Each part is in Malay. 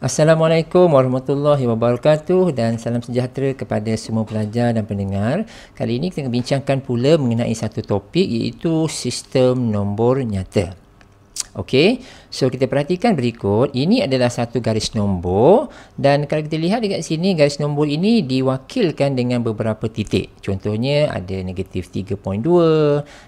Assalamualaikum warahmatullahi wabarakatuh dan salam sejahtera kepada semua pelajar dan pendengar. Kali ini kita bincangkan pula mengenai satu topik iaitu sistem nombor nyata. Okey, so kita perhatikan berikut. Ini adalah satu garis nombor dan kalau kita lihat dekat sini garis nombor ini diwakilkan dengan beberapa titik. Contohnya ada negatif 3.2,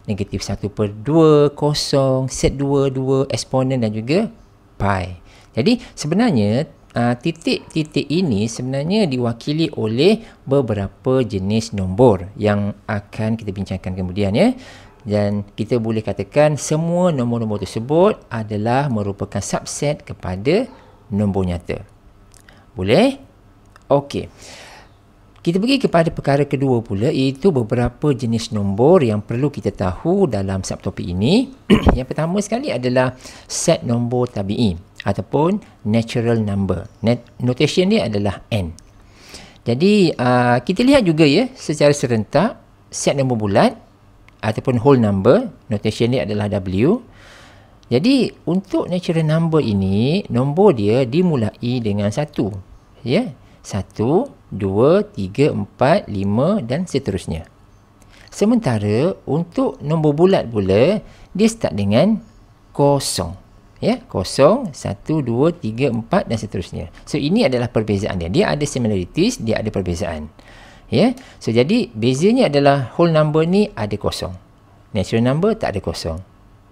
negatif 1 per 2, kosong, set 2, 2, eksponen dan juga pi. Jadi sebenarnya ah, titik-titik uh, ini sebenarnya diwakili oleh beberapa jenis nombor yang akan kita bincangkan kemudian ya. Dan kita boleh katakan semua nombor-nombor tersebut adalah merupakan subset kepada nombor nyata. Boleh? Okey. Kita pergi kepada perkara kedua pula iaitu beberapa jenis nombor yang perlu kita tahu dalam subtopik ini. yang pertama sekali adalah set nombor tabi'in ataupun natural number. Net- notation dia adalah n. Jadi uh, kita lihat juga ya secara serentak set nombor bulat ataupun whole number notation dia adalah w. Jadi untuk natural number ini nombor dia dimulai dengan satu, Ya. satu, dua, tiga, empat, lima dan seterusnya. Sementara untuk nombor bulat pula dia start dengan kosong ya kosong satu dua tiga empat dan seterusnya so ini adalah perbezaan dia dia ada similarities dia ada perbezaan ya so jadi bezanya adalah whole number ni ada kosong natural number tak ada kosong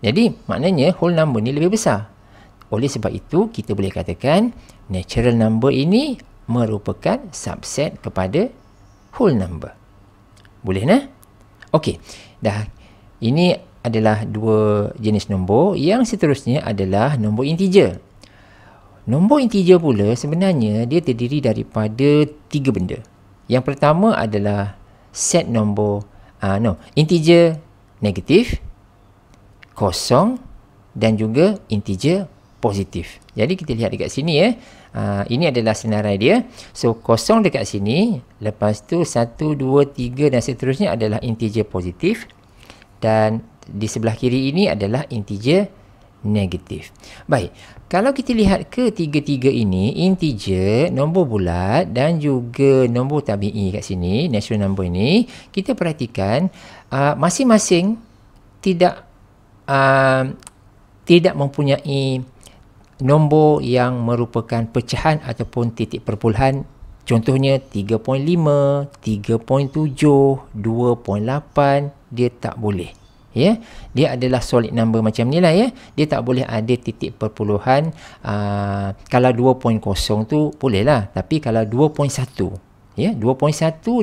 jadi maknanya whole number ni lebih besar oleh sebab itu kita boleh katakan natural number ini merupakan subset kepada whole number boleh nah okey dah ini adalah dua jenis nombor yang seterusnya adalah nombor integer. Nombor integer pula sebenarnya dia terdiri daripada tiga benda. Yang pertama adalah set nombor uh, no, integer negatif, kosong dan juga integer positif. Jadi kita lihat dekat sini ya. Eh. Uh, ini adalah senarai dia. So kosong dekat sini, lepas tu 1 2 3 dan seterusnya adalah integer positif dan di sebelah kiri ini adalah integer negatif. Baik, kalau kita lihat ketiga-tiga ini, integer, nombor bulat dan juga nombor tabi'i kat sini, natural number ini, kita perhatikan ah, masing-masing uh, tidak uh, tidak mempunyai nombor yang merupakan pecahan ataupun titik perpuluhan Contohnya 3.5, 3.7, 2.8, dia tak boleh ya dia adalah solid number macam ni lah ya dia tak boleh ada titik perpuluhan aa, ah, kalau 2.0 tu boleh lah tapi kalau 2.1 ya 2.1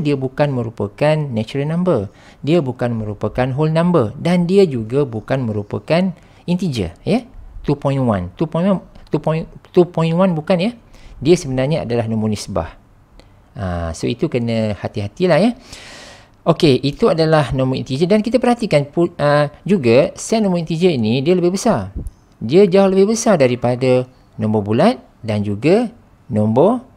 dia bukan merupakan natural number dia bukan merupakan whole number dan dia juga bukan merupakan integer ya 2.1 2.1 2.1, 2.1 bukan ya dia sebenarnya adalah nombor nisbah aa, so itu kena hati-hatilah ya Okey, itu adalah nombor integer dan kita perhatikan uh, juga sen nombor integer ini dia lebih besar. Dia jauh lebih besar daripada nombor bulat dan juga nombor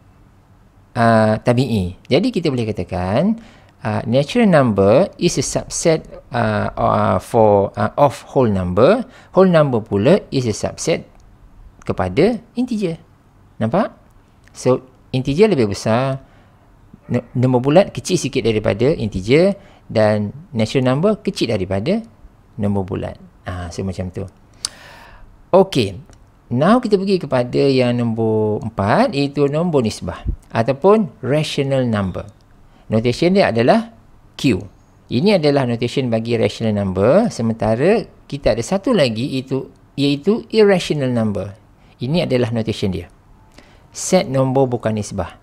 uh, tabi'i. E. Jadi kita boleh katakan uh, natural number is a subset uh, uh, for uh, of whole number. Whole number pula is a subset kepada integer. Nampak? So integer lebih besar nombor bulat kecil sikit daripada integer dan natural number kecil daripada nombor bulat. Ah, ha, so macam tu. Okey. Now kita pergi kepada yang nombor 4 iaitu nombor nisbah ataupun rational number. Notation dia adalah Q. Ini adalah notation bagi rational number sementara kita ada satu lagi iaitu iaitu irrational number. Ini adalah notation dia. Set nombor bukan nisbah.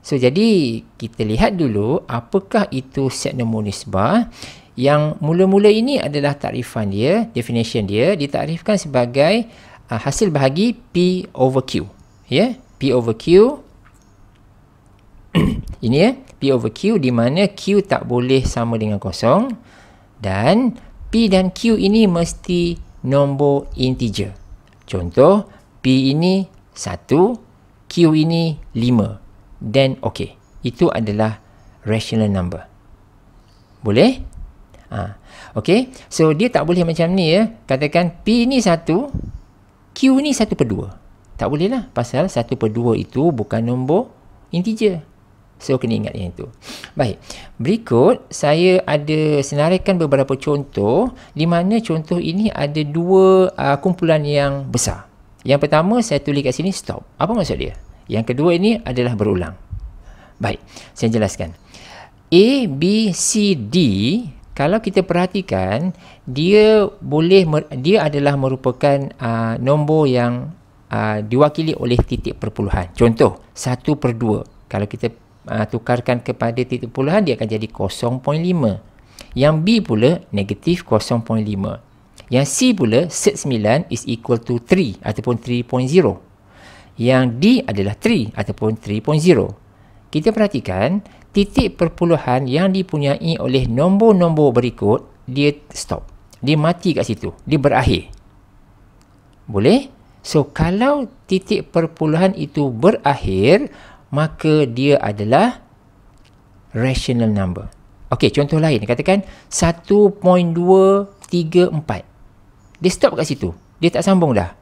So jadi kita lihat dulu apakah itu set nombor nisbah yang mula-mula ini adalah tarifan dia, definition dia ditarifkan sebagai uh, hasil bahagi P over Q. Ya, yeah? P over Q. ini ya, yeah? P over Q di mana Q tak boleh sama dengan kosong dan P dan Q ini mesti nombor integer. Contoh, P ini 1, Q ini 5 then okay. Itu adalah rational number. Boleh? Ha. Okay. So, dia tak boleh macam ni ya. Katakan P ni satu, Q ni satu per dua. Tak boleh lah. Pasal satu per dua itu bukan nombor integer. So, kena ingat yang itu. Baik. Berikut, saya ada senaraikan beberapa contoh di mana contoh ini ada dua uh, kumpulan yang besar. Yang pertama, saya tulis kat sini stop. Apa maksud dia? Yang kedua ini adalah berulang. Baik, saya jelaskan. A, B, C, D, kalau kita perhatikan, dia boleh dia adalah merupakan uh, nombor yang uh, diwakili oleh titik perpuluhan. Contoh, 1 per 2. Kalau kita uh, tukarkan kepada titik perpuluhan, dia akan jadi 0.5. Yang B pula, negatif 0.5. Yang C pula, set 9 is equal to 3 ataupun 3.0 yang D adalah 3 ataupun 3.0. Kita perhatikan titik perpuluhan yang dipunyai oleh nombor-nombor berikut dia stop. Dia mati kat situ. Dia berakhir. Boleh? So kalau titik perpuluhan itu berakhir maka dia adalah rational number. Okey, contoh lain. Katakan 1.234. Dia stop kat situ. Dia tak sambung dah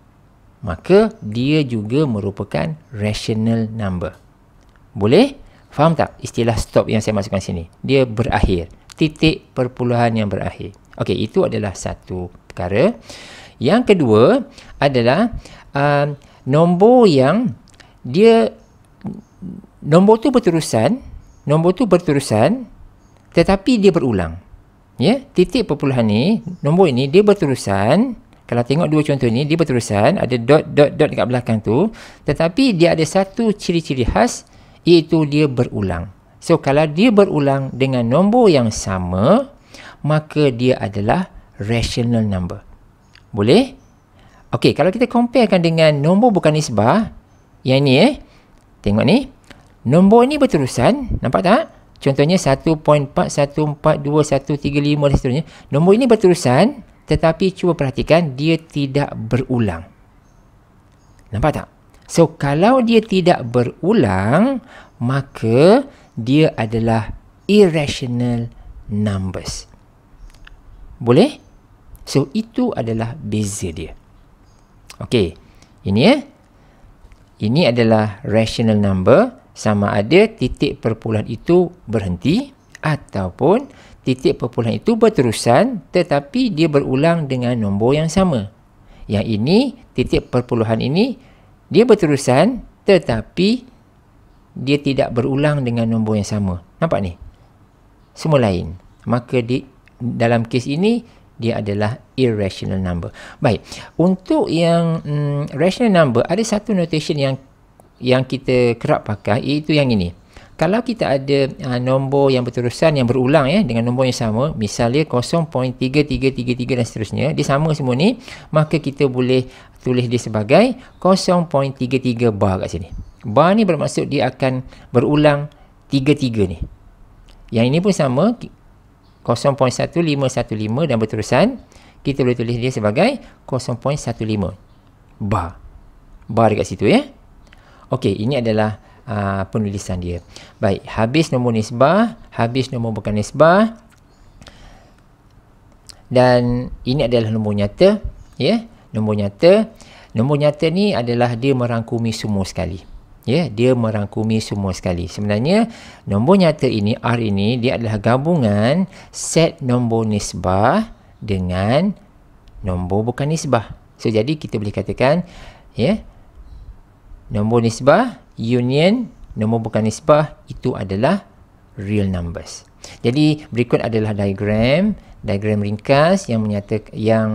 maka dia juga merupakan rational number. Boleh? Faham tak istilah stop yang saya masukkan sini? Dia berakhir. Titik perpuluhan yang berakhir. Okey, itu adalah satu perkara. Yang kedua adalah uh, nombor yang dia nombor tu berterusan, nombor tu berterusan tetapi dia berulang. Ya, titik perpuluhan ni, nombor ini dia berterusan kalau tengok dua contoh ni, dia berterusan. Ada dot, dot, dot dekat belakang tu. Tetapi dia ada satu ciri-ciri khas iaitu dia berulang. So, kalau dia berulang dengan nombor yang sama, maka dia adalah rational number. Boleh? Okey, kalau kita comparekan dengan nombor bukan nisbah, yang ni eh, tengok ni. Nombor ni berterusan, nampak tak? Contohnya 1.4, dan seterusnya. Nombor ini berterusan, tetapi cuba perhatikan dia tidak berulang. Nampak tak? So kalau dia tidak berulang, maka dia adalah irrational numbers. Boleh? So itu adalah beza dia. Okey. Ini ya. Eh? Ini adalah rational number sama ada titik perpuluhan itu berhenti ataupun titik perpuluhan itu berterusan tetapi dia berulang dengan nombor yang sama. Yang ini, titik perpuluhan ini, dia berterusan tetapi dia tidak berulang dengan nombor yang sama. Nampak ni? Semua lain. Maka di, dalam kes ini, dia adalah irrational number. Baik, untuk yang mm, rational number, ada satu notation yang yang kita kerap pakai iaitu yang ini kalau kita ada uh, nombor yang berterusan yang berulang ya dengan nombor yang sama misalnya 0.3333 dan seterusnya dia sama semua ni maka kita boleh tulis dia sebagai 0.33 bar kat sini bar ni bermaksud dia akan berulang 33 ni yang ini pun sama 0.1515 dan berterusan kita boleh tulis dia sebagai 0.15 bar bar dekat situ ya Okey, ini adalah aa, ah, penulisan dia. Baik, habis nombor nisbah, habis nombor bukan nisbah. Dan ini adalah nombor nyata, ya. Yeah? Nombor nyata. Nombor nyata ni adalah dia merangkumi semua sekali. Ya, yeah? dia merangkumi semua sekali. Sebenarnya nombor nyata ini R ini dia adalah gabungan set nombor nisbah dengan nombor bukan nisbah. So jadi kita boleh katakan ya yeah? nombor nisbah union nombor bukan nisbah itu adalah real numbers. Jadi berikut adalah diagram diagram ringkas yang menyatakan yang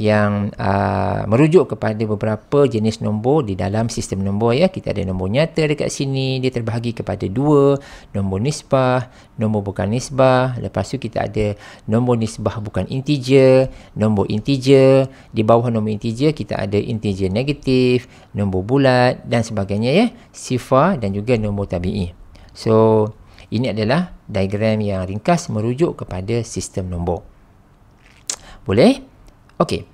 yang uh, merujuk kepada beberapa jenis nombor di dalam sistem nombor ya kita ada nombor nyata dekat sini dia terbahagi kepada dua nombor nisbah nombor bukan nisbah lepas tu kita ada nombor nisbah bukan integer nombor integer di bawah nombor integer kita ada integer negatif nombor bulat dan sebagainya ya sifar dan juga nombor tabii so ini adalah diagram yang ringkas merujuk kepada sistem nombor. Boleh? Okey.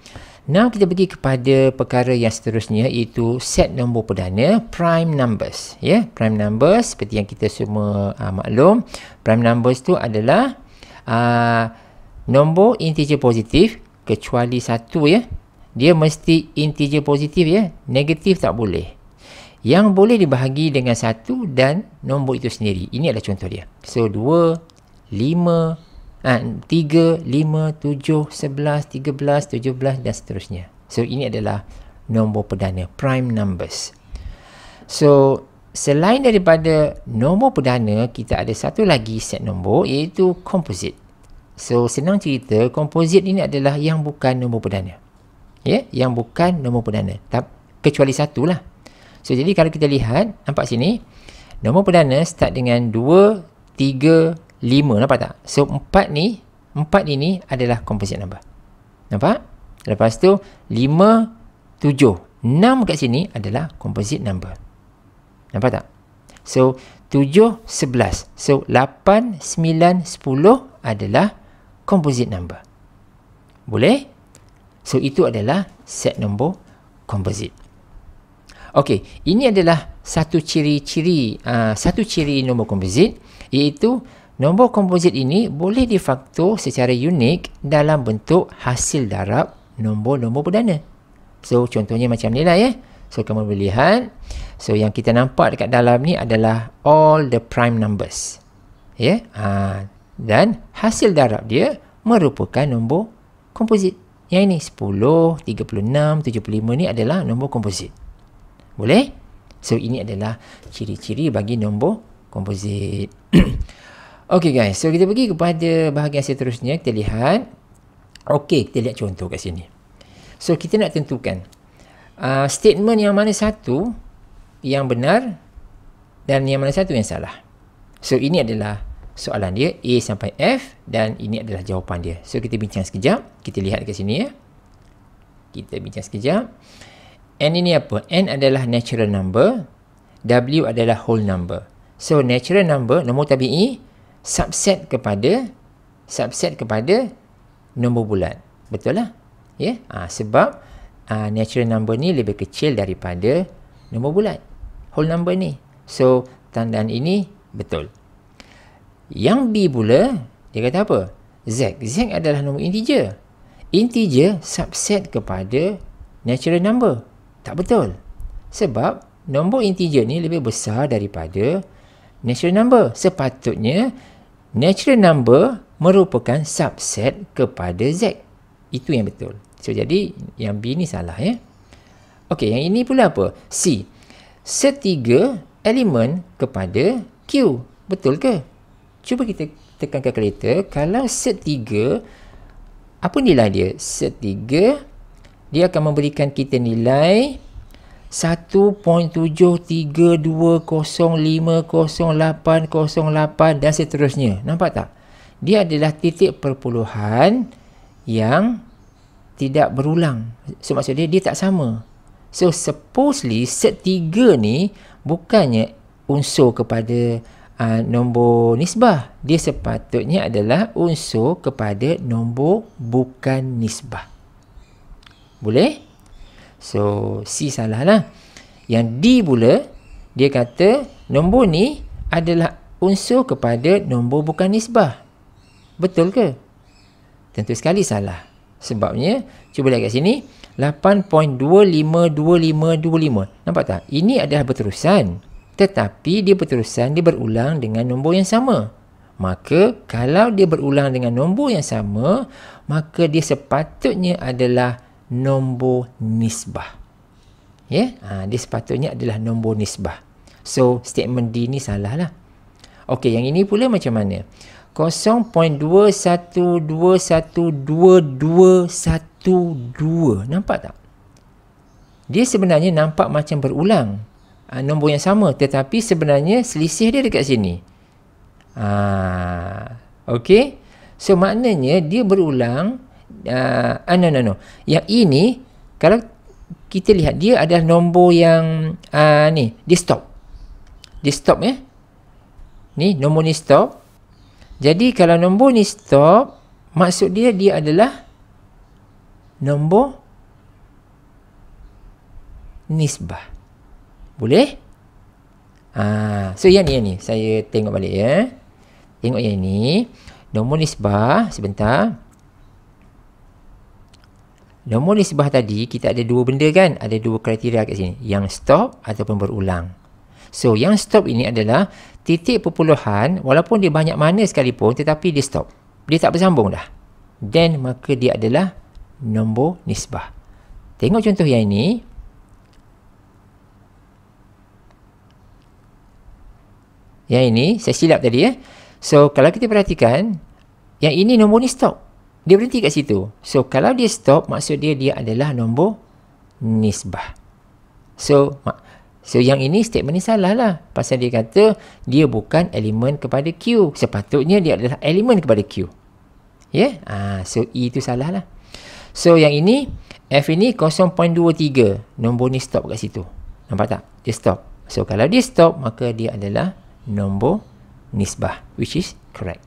Now kita pergi kepada perkara yang seterusnya iaitu set nombor perdana prime numbers. Ya, yeah, prime numbers seperti yang kita semua uh, maklum, prime numbers tu adalah uh, nombor integer positif kecuali satu ya. Yeah. Dia mesti integer positif ya. Yeah. Negatif tak boleh yang boleh dibahagi dengan satu dan nombor itu sendiri. Ini adalah contoh dia. So, 2, 5, 3, ah, 5, 7, 11, 13, 17 dan seterusnya. So, ini adalah nombor perdana, prime numbers. So, selain daripada nombor perdana, kita ada satu lagi set nombor iaitu composite. So, senang cerita, composite ini adalah yang bukan nombor perdana. Ya, yeah? yang bukan nombor perdana. Tapi, kecuali satu lah. So jadi kalau kita lihat nampak sini nombor perdana start dengan 2 3 5 nampak tak? So 4 ni, 4 ini adalah composite number. Nampak? Lepas tu 5 7 6 kat sini adalah composite number. Nampak tak? So 7 11. So 8 9 10 adalah composite number. Boleh? So itu adalah set nombor composite. Okey, ini adalah satu ciri-ciri uh, satu ciri nombor komposit iaitu nombor komposit ini boleh difaktor secara unik dalam bentuk hasil darab nombor-nombor perdana. So contohnya macam ni lah ya. So kamu boleh lihat. So yang kita nampak dekat dalam ni adalah all the prime numbers. Ya. Yeah? Ha. Dan hasil darab dia merupakan nombor komposit. Yang ini 10, 36, 75 ni adalah nombor komposit. Boleh? So, ini adalah ciri-ciri bagi nombor komposit. okay guys, so kita pergi kepada bahagian seterusnya. Kita lihat. Okay, kita lihat contoh kat sini. So, kita nak tentukan. Uh, statement yang mana satu yang benar dan yang mana satu yang salah. So, ini adalah soalan dia. A sampai F dan ini adalah jawapan dia. So, kita bincang sekejap. Kita lihat kat sini ya. Kita bincang sekejap. N ini apa? N adalah natural number. W adalah whole number. So, natural number, nombor tabi ini subset kepada, subset kepada nombor bulat. Betul lah? Yeah? Ya? Ha, sebab, uh, natural number ni lebih kecil daripada nombor bulat. Whole number ni. So, tandaan ini betul. Yang B pula, dia kata apa? Z. Z adalah nombor integer. Integer subset kepada natural number. Tak betul. Sebab nombor integer ni lebih besar daripada natural number. Sepatutnya natural number merupakan subset kepada Z. Itu yang betul. So, jadi yang B ni salah ya. Okey, yang ini pula apa? C. Setiga elemen kepada Q. Betul ke? Cuba kita tekan kalkulator. Kalau setiga, apa nilai dia? Setiga elemen dia akan memberikan kita nilai 1.73205808 dan seterusnya. Nampak tak? Dia adalah titik perpuluhan yang tidak berulang. So, maksudnya dia tak sama. So, supposedly setiga ni bukannya unsur kepada uh, nombor nisbah. Dia sepatutnya adalah unsur kepada nombor bukan nisbah. Boleh? So, C salah lah. Yang D pula, dia kata nombor ni adalah unsur kepada nombor bukan nisbah. Betul ke? Tentu sekali salah. Sebabnya, cuba lihat kat sini. 8.252525. Nampak tak? Ini adalah berterusan. Tetapi dia berterusan, dia berulang dengan nombor yang sama. Maka, kalau dia berulang dengan nombor yang sama, maka dia sepatutnya adalah nombor nisbah. Ya, yeah? ha, dia sepatutnya adalah nombor nisbah. So, statement D ni salah lah. Okey, yang ini pula macam mana? 0.212121212. Nampak tak? Dia sebenarnya nampak macam berulang. Ha, nombor yang sama. Tetapi sebenarnya selisih dia dekat sini. Ha, Okey? So, maknanya dia berulang 0.212121212 uh, uh, no no no yang ini kalau kita lihat dia adalah nombor yang uh, ni dia stop dia stop ya eh? ni nombor ni stop jadi kalau nombor ni stop maksud dia dia adalah nombor nisbah boleh ah so yang ni yang ni saya tengok balik ya tengok yang ni nombor nisbah sebentar Nombor nisbah tadi kita ada dua benda kan? Ada dua kriteria kat sini. Yang stop ataupun berulang. So yang stop ini adalah titik perpuluhan walaupun dia banyak mana sekalipun tetapi dia stop. Dia tak bersambung dah. Then maka dia adalah nombor nisbah. Tengok contoh yang ini. Yang ini saya silap tadi ya. Eh? So kalau kita perhatikan yang ini nombor ni stop. Dia berhenti kat situ. So kalau dia stop, maksud dia dia adalah nombor nisbah. So so yang ini statement ni salah lah. Pasal dia kata dia bukan elemen kepada Q. Sepatutnya dia adalah elemen kepada Q. Yeah? Ah, so E tu salah lah. So yang ini, F ini 0.23. Nombor ni stop kat situ. Nampak tak? Dia stop. So kalau dia stop, maka dia adalah nombor nisbah. Which is correct.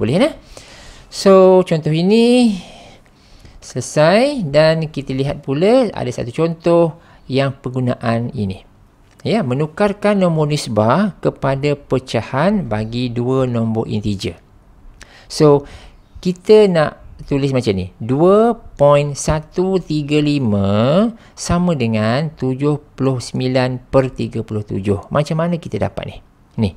Boleh lah? Eh? So contoh ini selesai dan kita lihat pula ada satu contoh yang penggunaan ini. Ya, menukarkan nombor nisbah kepada pecahan bagi dua nombor integer. So kita nak tulis macam ni. 2.135 sama dengan 79/37. Macam mana kita dapat ni? Ni.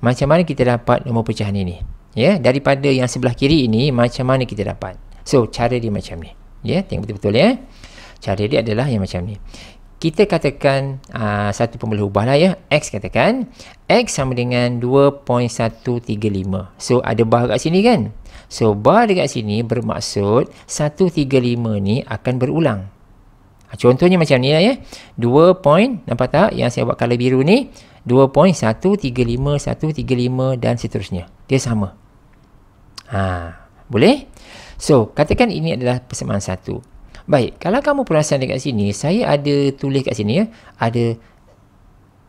Macam mana kita dapat nombor pecahan ini? ya daripada yang sebelah kiri ini macam mana kita dapat so cara dia macam ni ya tengok betul-betul ya cara dia adalah yang macam ni kita katakan aa, ah, satu pembelah ubah lah ya x katakan x sama dengan 2.135 so ada bar kat sini kan so bar dekat sini bermaksud 135 ni akan berulang ah, contohnya macam ni lah ya 2. Point, nampak tak yang saya buat color biru ni 2.135 135 dan seterusnya dia sama. Ha, boleh? So, katakan ini adalah persamaan satu. Baik, kalau kamu perasan dekat sini, saya ada tulis kat sini ya. Ada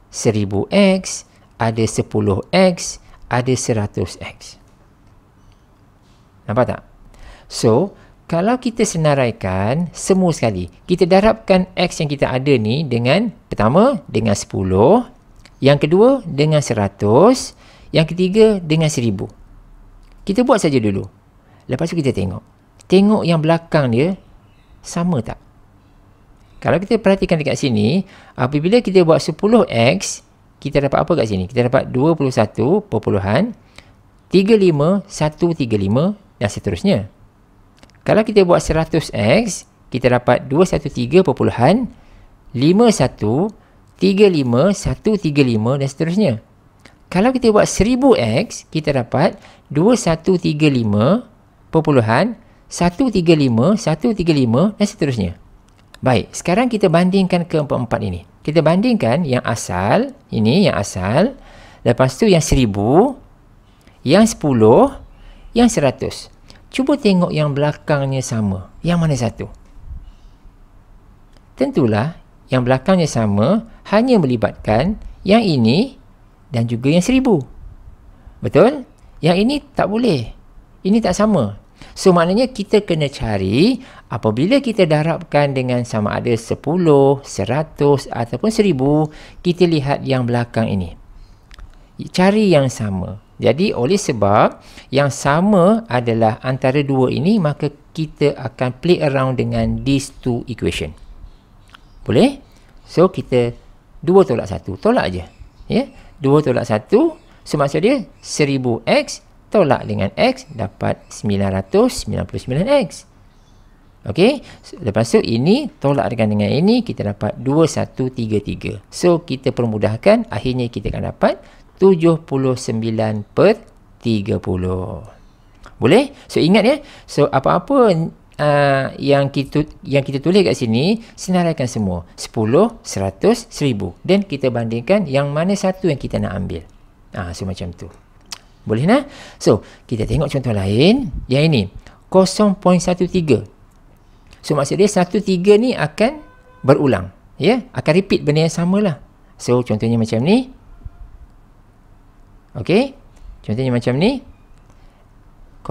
1000x, ada 10x, ada 100x. Nampak tak? So, kalau kita senaraikan semua sekali, kita darabkan x yang kita ada ni dengan pertama dengan 10, yang kedua dengan 100, yang ketiga dengan seribu. Kita buat saja dulu. Lepas tu kita tengok. Tengok yang belakang dia sama tak? Kalau kita perhatikan dekat sini, apabila kita buat 10x, kita dapat apa kat sini? Kita dapat 21.35135 dan seterusnya. Kalau kita buat 100x, kita dapat 213.51 35135 dan seterusnya. Kalau kita buat 1000x, kita dapat 2135 135, 135 dan seterusnya. Baik, sekarang kita bandingkan keempat-empat ini. Kita bandingkan yang asal, ini yang asal, lepas tu yang 1000, yang 10, yang 100. Cuba tengok yang belakangnya sama. Yang mana satu? Tentulah yang belakangnya sama hanya melibatkan yang ini dan juga yang seribu. Betul? Yang ini tak boleh. Ini tak sama. So, maknanya kita kena cari apabila kita darabkan dengan sama ada sepuluh, seratus ataupun seribu, kita lihat yang belakang ini. Cari yang sama. Jadi, oleh sebab yang sama adalah antara dua ini, maka kita akan play around dengan these two equation. Boleh? So, kita dua tolak satu. Tolak je. Ya? Yeah? Dua tolak satu, so maksud dia 1000x tolak dengan x dapat sembilan sembilan ratus puluh sembilan x ok lepas tu ini tolak dengan dengan ini kita dapat dua satu tiga tiga. so kita permudahkan akhirnya kita akan dapat tujuh puluh sembilan per tiga puluh. boleh? so ingat ya so apa-apa uh, yang kita yang kita tulis kat sini senaraikan semua 10 100 1000 dan kita bandingkan yang mana satu yang kita nak ambil ah ha, so macam tu boleh nah so kita tengok contoh lain yang ini 0.13 so maksud dia 13 ni akan berulang ya yeah? akan repeat benda yang samalah so contohnya macam ni Okey. Contohnya macam ni. 0.13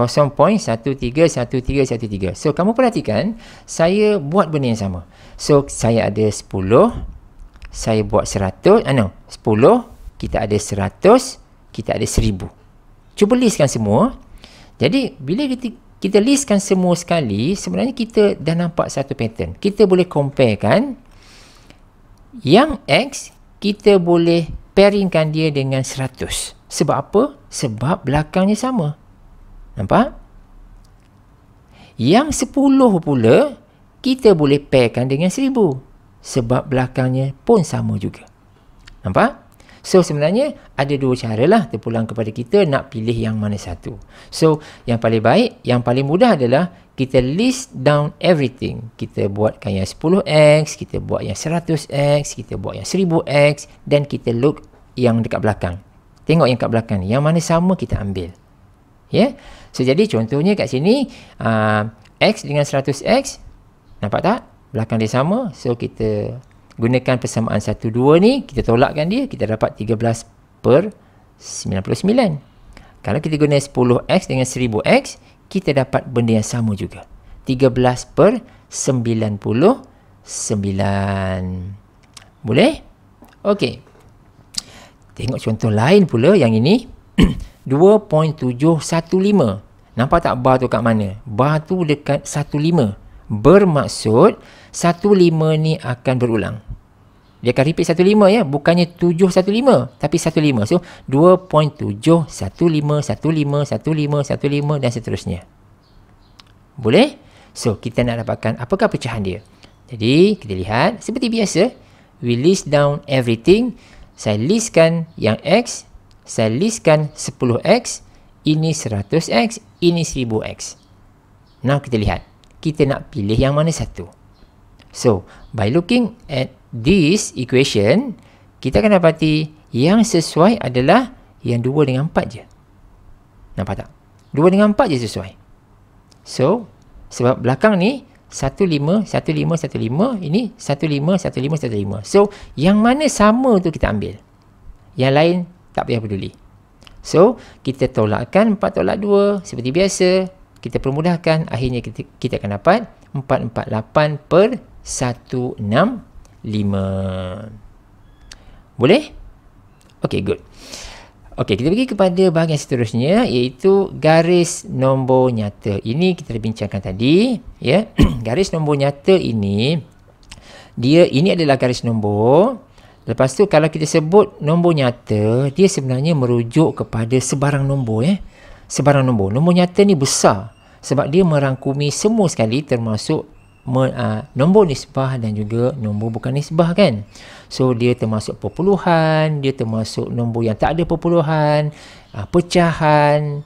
0.131313. So kamu perhatikan, saya buat benda yang sama. So saya ada 10, saya buat 100, ano, uh, 10, kita ada 100, kita ada 1000. Cuba listkan semua. Jadi bila kita kita listkan semua sekali, sebenarnya kita dah nampak satu pattern. Kita boleh compare kan yang X kita boleh pairingkan dia dengan 100. Sebab apa? Sebab belakangnya sama. Nampak? Yang sepuluh pula, kita boleh pairkan dengan seribu. Sebab belakangnya pun sama juga. Nampak? So, sebenarnya ada dua cara lah terpulang kepada kita nak pilih yang mana satu. So, yang paling baik, yang paling mudah adalah kita list down everything. Kita buatkan yang 10x, kita buat yang 100x, kita buat yang 1000x dan kita look yang dekat belakang. Tengok yang dekat belakang ni. Yang mana sama kita ambil. Ya? Yeah? So, jadi contohnya kat sini, uh, X dengan 100X, nampak tak? Belakang dia sama. So, kita gunakan persamaan 1, 2 ni, kita tolakkan dia, kita dapat 13 per 99. Kalau kita guna 10X dengan 1000X, kita dapat benda yang sama juga. 13 per 99. Boleh? Okey. Tengok contoh lain pula yang ini. 2.715. Nampak tak bar tu kat mana? Bar tu dekat 1.5. Bermaksud 1.5 ni akan berulang. Dia akan repeat 1.5 ya. Bukannya 7.15 tapi 1.5. So 2.715.15.15.15.15 dan seterusnya. Boleh? So kita nak dapatkan apakah pecahan dia. Jadi kita lihat seperti biasa. We list down everything. Saya listkan yang X saya listkan 10x, ini 100x, ini 1000x. Now kita lihat, kita nak pilih yang mana satu. So, by looking at this equation, kita akan dapati yang sesuai adalah yang 2 dengan 4 je. Nampak tak? 2 dengan 4 je sesuai. So, sebab belakang ni 1, 5, 1, 5, 1, ini 1, 5, 1, 5, 1, 5. So, yang mana sama tu kita ambil. Yang lain tak payah peduli. So, kita tolakkan 4 tolak 2 seperti biasa. Kita permudahkan. Akhirnya kita, kita akan dapat 448 per 165. Boleh? Okay, good. Okay, kita pergi kepada bahagian seterusnya iaitu garis nombor nyata. Ini kita dah bincangkan tadi. ya. garis nombor nyata ini, dia ini adalah garis nombor Lepas tu kalau kita sebut nombor nyata, dia sebenarnya merujuk kepada sebarang nombor eh. Sebarang nombor. Nombor nyata ni besar sebab dia merangkumi semua sekali termasuk nombor nisbah dan juga nombor bukan nisbah kan. So dia termasuk perpuluhan, dia termasuk nombor yang tak ada perpuluhan, pecahan,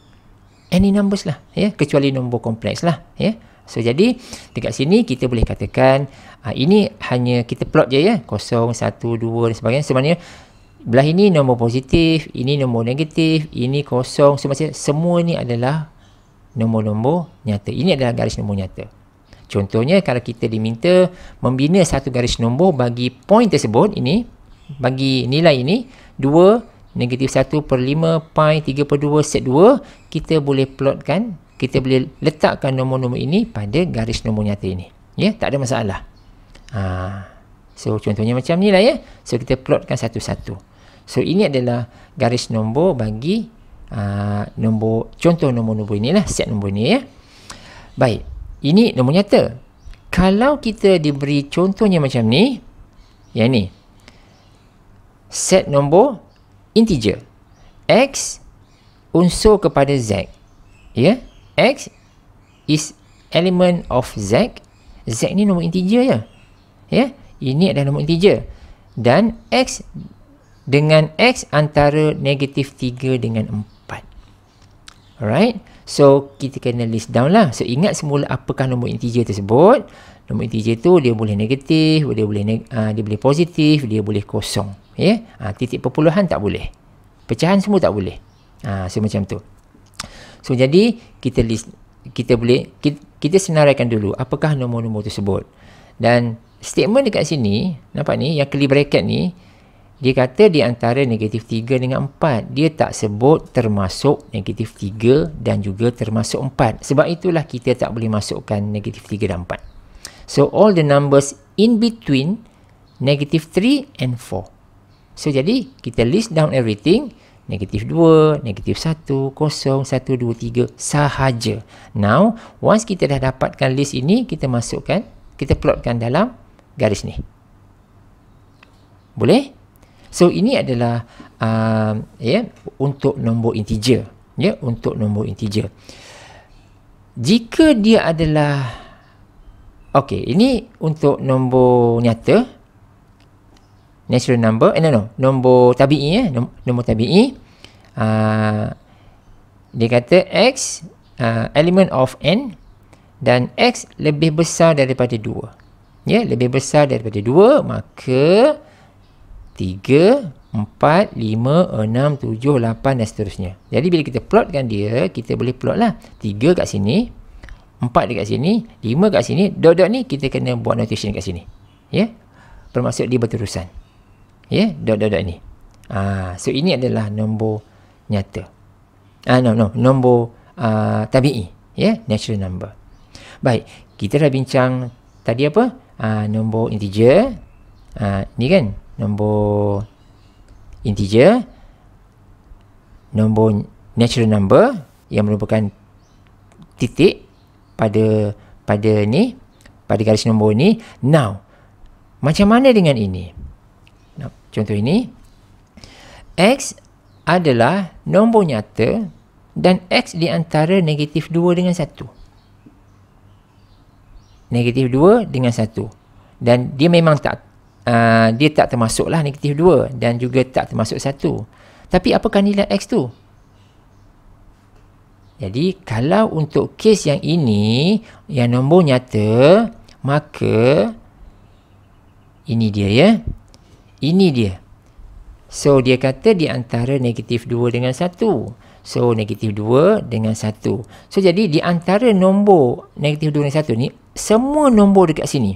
any numbers lah ya, kecuali nombor kompleks lah ya. So jadi dekat sini kita boleh katakan Ha, ini hanya kita plot je ya. Kosong, satu, dua dan sebagainya. Sebenarnya belah ini nombor positif, ini nombor negatif, ini kosong. So, semua ni adalah nombor-nombor nyata. Ini adalah garis nombor nyata. Contohnya kalau kita diminta membina satu garis nombor bagi point tersebut ini bagi nilai ini 2 negatif 1 per 5 pi 3 per 2 set 2 kita boleh plotkan kita boleh letakkan nombor-nombor ini pada garis nombor nyata ini ya tak ada masalah Ha. So contohnya macam ni lah ya. So kita plotkan satu-satu. So ini adalah garis nombor bagi uh, nombor contoh nombor-nombor ini lah set nombor ini ya. Baik. Ini nombor nyata. Kalau kita diberi contohnya macam ni, yang ni. Set nombor integer x unsur kepada z. Ya, yeah? x is element of z. Z ni nombor integer ya ya yeah? ini adalah nombor integer dan x dengan x antara negatif 3 dengan 4 alright so kita kena list down lah so ingat semula apakah nombor integer tersebut nombor integer tu dia boleh negatif dia boleh neg uh, dia boleh positif dia boleh kosong ya yeah? uh, titik perpuluhan tak boleh pecahan semua tak boleh uh, so macam tu so jadi kita list kita boleh kita, kita senaraikan dulu apakah nombor-nombor tersebut dan statement dekat sini nampak ni yang curly bracket ni dia kata di antara negatif 3 dengan 4 dia tak sebut termasuk negatif 3 dan juga termasuk 4 sebab itulah kita tak boleh masukkan negatif 3 dan 4 so all the numbers in between negative 3 and 4 so jadi kita list down everything negatif 2, negatif 1, kosong 1, 2, 3 sahaja now once kita dah dapatkan list ini kita masukkan kita plotkan dalam garis ni. Boleh? So ini adalah uh, ya untuk nombor integer, ya untuk nombor integer. Jika dia adalah okey, ini untuk nombor nyata natural number, eh, no no, nombor tabii ya, eh, nombor tabii. Uh, dia kata x uh, element of n dan x lebih besar daripada ya lebih besar daripada 2 maka 3 4 5 6 7 dan seterusnya jadi bila kita plotkan dia kita boleh plot lah 3 kat sini 4 dekat sini 5 kat sini dot-dot ni kita kena buat notation kat sini ya bermaksud dia berterusan ya dot-dot-dot ni ah so ini adalah nombor nyata ah no no nombor ah tabii ya natural number baik kita dah bincang tadi apa uh, nombor integer uh, ni kan nombor integer nombor natural number yang merupakan titik pada pada ni pada garis nombor ni now macam mana dengan ini contoh ini x adalah nombor nyata dan x di antara negatif 2 dengan 1 negatif 2 dengan 1 dan dia memang tak uh, dia tak termasuklah negatif 2 dan juga tak termasuk 1 tapi apakah nilai X tu jadi kalau untuk kes yang ini yang nombor nyata maka ini dia ya ini dia so dia kata di antara negatif 2 dengan 1 So, negatif 2 dengan 1. So, jadi di antara nombor negatif 2 dengan 1 ni, semua nombor dekat sini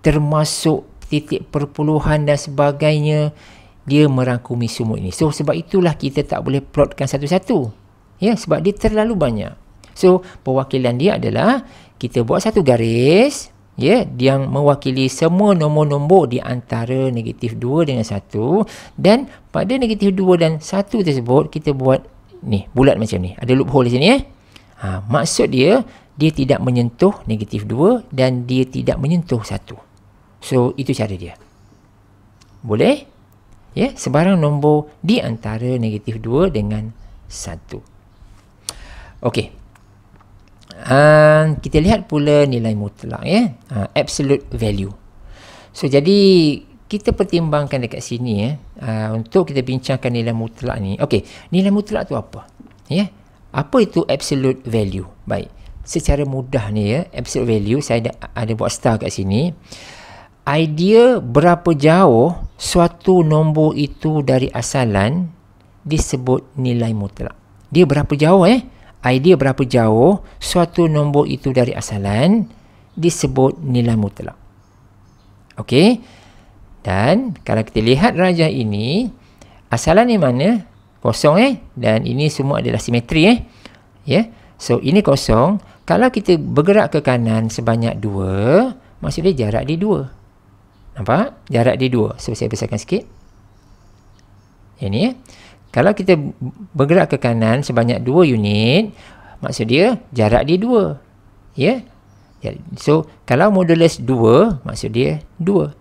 termasuk titik perpuluhan dan sebagainya dia merangkumi semua ini so sebab itulah kita tak boleh plotkan satu-satu ya sebab dia terlalu banyak so perwakilan dia adalah kita buat satu garis ya yang mewakili semua nombor-nombor di antara negatif 2 dengan 1 dan pada negatif 2 dan 1 tersebut kita buat ni bulat macam ni ada loophole di sini eh ha, maksud dia dia tidak menyentuh negatif 2 dan dia tidak menyentuh 1. So, itu cara dia. Boleh? Ya, yeah? sebarang nombor di antara negatif 2 dengan 1. Okey. Um, kita lihat pula nilai mutlak. ya, yeah? uh, Absolute value. So, jadi kita pertimbangkan dekat sini ya uh, untuk kita bincangkan nilai mutlak ni okey nilai mutlak tu apa ya yeah. apa itu absolute value baik secara mudah ni ya absolute value saya ada, ada buat star kat sini idea berapa jauh suatu nombor itu dari asalan disebut nilai mutlak dia berapa jauh eh idea berapa jauh suatu nombor itu dari asalan disebut nilai mutlak okey dan kalau kita lihat raja ini asalan ni mana kosong eh dan ini semua adalah simetri eh ya yeah? so ini kosong kalau kita bergerak ke kanan sebanyak 2, maksudnya jarak dia 2. Nampak? Jarak dia 2. So, saya besarkan sikit. Ini ya. Kalau kita bergerak ke kanan sebanyak 2 unit, maksudnya jarak dia 2. Ya? Yeah? So, kalau modulus 2, maksudnya dia 2.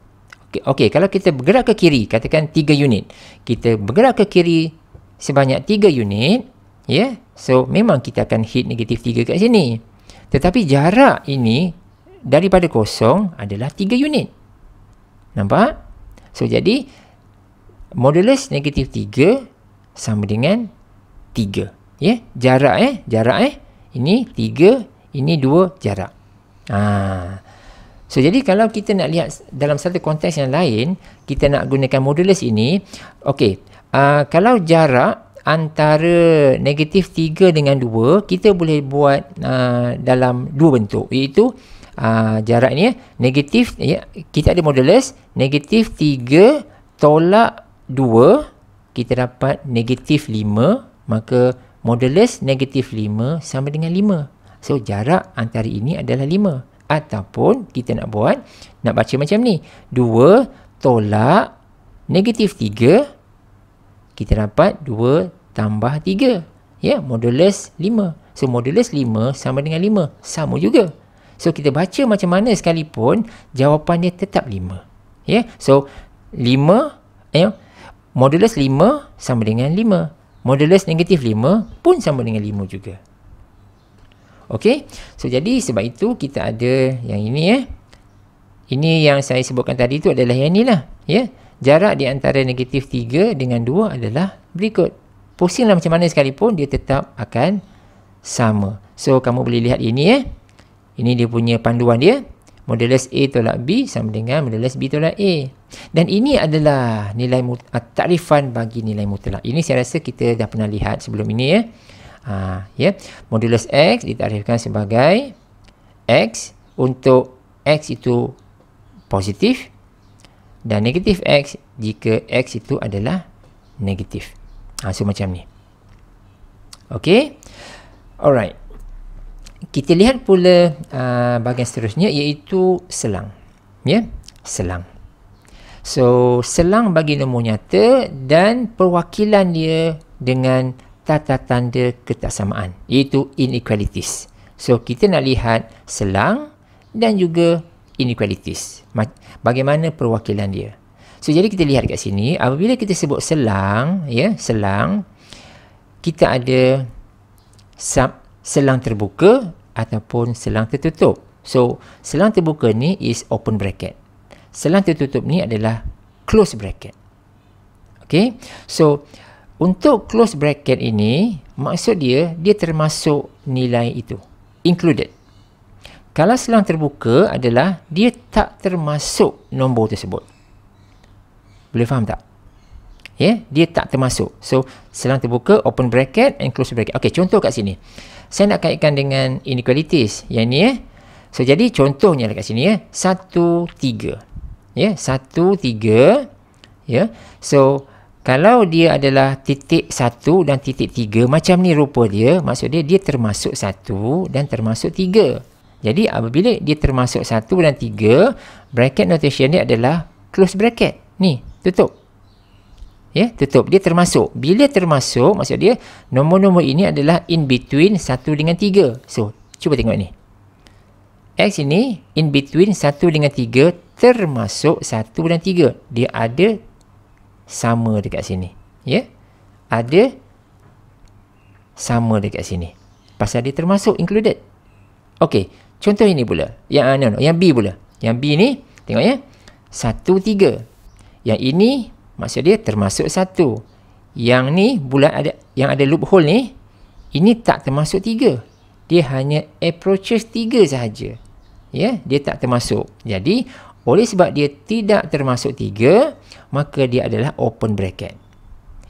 Okey, okay, kalau kita bergerak ke kiri, katakan 3 unit. Kita bergerak ke kiri sebanyak 3 unit, ya? Yeah? So, memang kita akan hit negatif 3 kat sini. Tetapi jarak ini daripada kosong adalah 3 unit. Nampak? So, jadi modulus negatif 3 sama dengan 3. Ya, yeah? jarak eh, jarak eh. Ini 3, ini 2 jarak. Ah. So, jadi kalau kita nak lihat dalam satu konteks yang lain, kita nak gunakan modulus ini. Okey, uh, kalau jarak antara negatif 3 dengan 2 kita boleh buat uh, dalam dua bentuk iaitu uh, jarak ni ya, negatif ya kita ada modulus negatif 3 tolak 2 kita dapat negatif 5 maka modulus negatif 5 sama dengan 5 so jarak antara ini adalah 5 ataupun kita nak buat nak baca macam ni 2 tolak negatif 3 kita dapat 2 tambah 3 ya modulus 5 so modulus 5 sama dengan 5 sama juga so kita baca macam mana sekalipun jawapannya tetap 5 ya so 5 ya modulus 5 sama dengan 5 modulus negatif 5 pun sama dengan 5 juga Okey. So jadi sebab itu kita ada yang ini ya. Ini yang saya sebutkan tadi tu adalah yang ni lah, ya. Yeah jarak di antara negatif 3 dengan 2 adalah berikut. Pusinglah macam mana sekalipun, dia tetap akan sama. So, kamu boleh lihat ini eh. Ini dia punya panduan dia. Modulus A tolak B sama dengan modulus B tolak A. Dan ini adalah nilai ah, takrifan bagi nilai mutlak. Ini saya rasa kita dah pernah lihat sebelum ini eh. Ha, ya. Yeah. Modulus X ditakrifkan sebagai X untuk X itu positif dan negatif X jika X itu adalah negatif. Ha, so macam ni. Okay. Alright. Kita lihat pula uh, bahagian seterusnya iaitu selang. Ya. Yeah? Selang. So selang bagi nombor nyata dan perwakilan dia dengan tata tanda ketaksamaan iaitu inequalities. So kita nak lihat selang dan juga inequalities bagaimana perwakilan dia. So jadi kita lihat kat sini apabila kita sebut selang ya selang kita ada sub selang terbuka ataupun selang tertutup. So selang terbuka ni is open bracket. Selang tertutup ni adalah close bracket. Okay. So untuk close bracket ini maksud dia dia termasuk nilai itu included. Kalau selang terbuka adalah dia tak termasuk nombor tersebut. Boleh faham tak? Ya, yeah? dia tak termasuk. So, selang terbuka open bracket and close bracket. Okey, contoh kat sini. Saya nak kaitkan dengan inequalities. Yang ni eh. So, jadi contohnya lah kat sini eh. satu tiga. Ya, yeah? 1 3. Ya. Yeah? So, kalau dia adalah titik 1 dan titik 3 macam ni rupa dia, maksud dia dia termasuk 1 dan termasuk jadi apabila dia termasuk satu dan tiga bracket notation dia adalah close bracket. Ni, tutup. Ya, yeah, tutup. Dia termasuk. Bila termasuk, maksud dia nombor-nombor ini adalah in between satu dengan tiga. So, cuba tengok ni. X ini in between satu dengan tiga termasuk satu dan tiga. Dia ada sama dekat sini. Ya. Yeah? Ada sama dekat sini. Pasal dia termasuk included. Okey. Contoh ini pula. Yang uh, no, no, yang B pula. Yang B ni, tengok ya. 1, 3. Yang ini, maksud dia termasuk satu. Yang ni, bulat ada, yang ada loophole ni, ini tak termasuk tiga. Dia hanya approaches tiga sahaja. Ya, yeah? dia tak termasuk. Jadi, oleh sebab dia tidak termasuk tiga, maka dia adalah open bracket.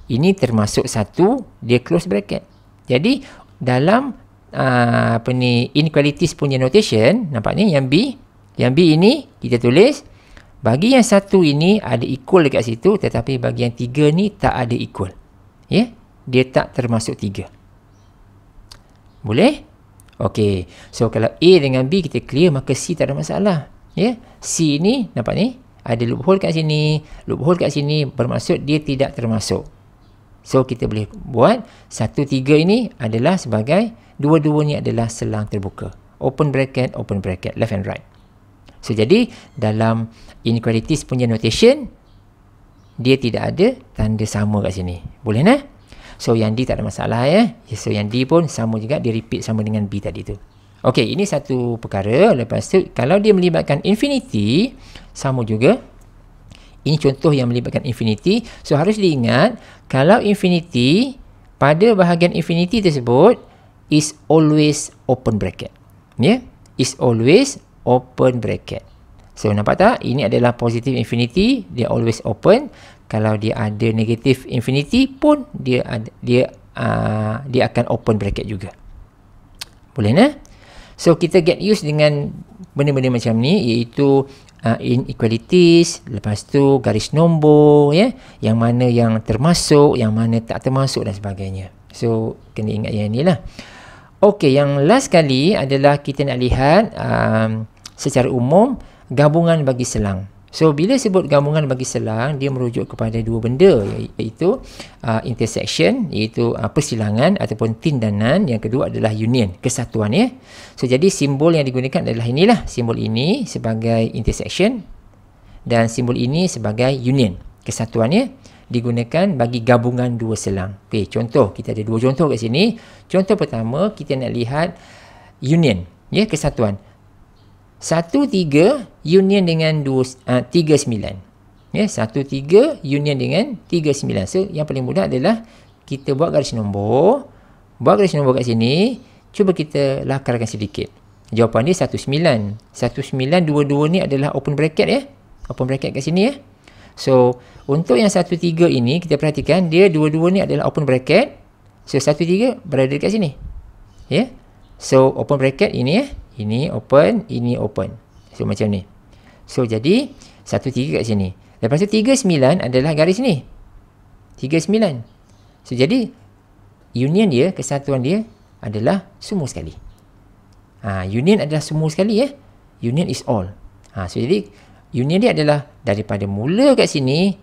Ini termasuk satu, dia close bracket. Jadi, dalam Ah, apa ni inequalities punya notation nampak ni yang B yang B ini kita tulis bagi yang satu ini ada equal dekat situ tetapi bagi yang tiga ni tak ada equal ya yeah? dia tak termasuk tiga boleh ok so kalau A dengan B kita clear maka C tak ada masalah ya yeah? C ini nampak ni ada loophole kat sini loophole kat sini bermaksud dia tidak termasuk so kita boleh buat satu tiga ini adalah sebagai dua-duanya adalah selang terbuka. Open bracket, open bracket, left and right. So, jadi dalam inequalities punya notation, dia tidak ada tanda sama kat sini. Boleh nak? Kan? So, yang D tak ada masalah ya. So, yang D pun sama juga, dia repeat sama dengan B tadi tu. Okay, ini satu perkara. Lepas tu, kalau dia melibatkan infinity, sama juga. Ini contoh yang melibatkan infinity. So, harus diingat, kalau infinity, pada bahagian infinity tersebut, is always open bracket. Ya, yeah? is always open bracket. So, nampak tak? Ini adalah positive infinity. Dia always open. Kalau dia ada negative infinity pun, dia ada, dia uh, dia akan open bracket juga. Boleh, nah? So, kita get used dengan benda-benda macam ni, iaitu uh, inequalities, lepas tu garis nombor, ya? Yeah? Yang mana yang termasuk, yang mana tak termasuk dan sebagainya. So, kena ingat yang inilah. lah. Okey, yang last kali adalah kita nak lihat um, secara umum gabungan bagi selang. So, bila sebut gabungan bagi selang, dia merujuk kepada dua benda ya-, iaitu uh, intersection iaitu uh, persilangan ataupun tindanan. Yang kedua adalah union, kesatuan ya. So, jadi simbol yang digunakan adalah inilah. Simbol ini sebagai intersection dan simbol ini sebagai union, kesatuan ya digunakan bagi gabungan dua selang. Okey, contoh kita ada dua contoh kat sini. Contoh pertama kita nak lihat union, ya, yeah, kesatuan. 13 union dengan 2 uh, 39. Ya, yeah, 13 union dengan 39. So, yang paling mudah adalah kita buat garis nombor, buat garis nombor kat sini, cuba kita lakarkan sedikit. Jawapan dia 19. 19 dua-dua ni adalah open bracket ya. Yeah? Open bracket kat sini ya. Yeah? So, untuk yang satu tiga ini, kita perhatikan, dia dua-dua ni adalah open bracket. So, satu tiga berada dekat sini. Ya? Yeah? So, open bracket ini, eh? ini open, ini open. So, macam ni. So, jadi, satu 1,3 kat sini. Lepas tu, sembilan adalah garis ni. Tiga sembilan. So, jadi, union dia, kesatuan dia adalah semua sekali. Ha, union adalah semua sekali, ya. Eh? Union is all. Ha, so, jadi, union dia adalah daripada mula kat sini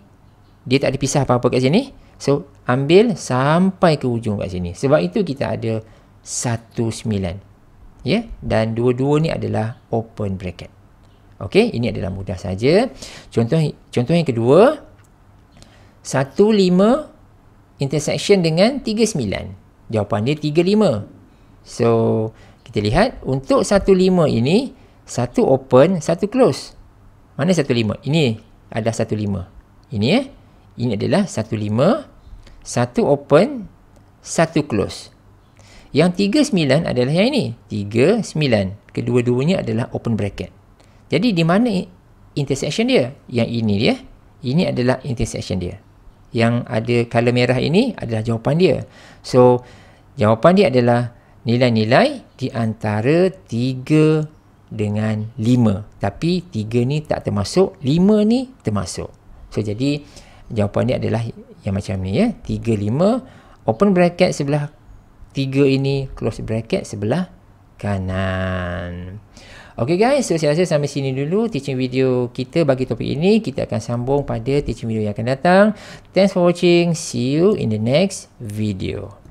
dia tak ada pisah apa-apa kat sini so ambil sampai ke hujung kat sini sebab itu kita ada 19 ya yeah? dan dua-dua ni adalah open bracket okey ini adalah mudah saja contoh contoh yang kedua 15 intersection dengan 39 jawapan dia 35 so kita lihat untuk 15 ini satu open satu close mana satu lima? Ini ada lima. Ini eh. Ini adalah satu lima, satu open. satu close. Yang 3.9 adalah yang ini. tiga sembilan. Kedua-duanya adalah open bracket. Jadi di mana intersection dia? Yang ini dia. Ini adalah intersection dia. Yang ada color merah ini adalah jawapan dia. So, jawapan dia adalah nilai-nilai di antara tiga dengan 5 tapi 3 ni tak termasuk 5 ni termasuk so jadi jawapan ni adalah yang macam ni ya 3 5 open bracket sebelah 3 ini close bracket sebelah kanan Okay guys, so saya rasa sampai sini dulu teaching video kita bagi topik ini. Kita akan sambung pada teaching video yang akan datang. Thanks for watching. See you in the next video.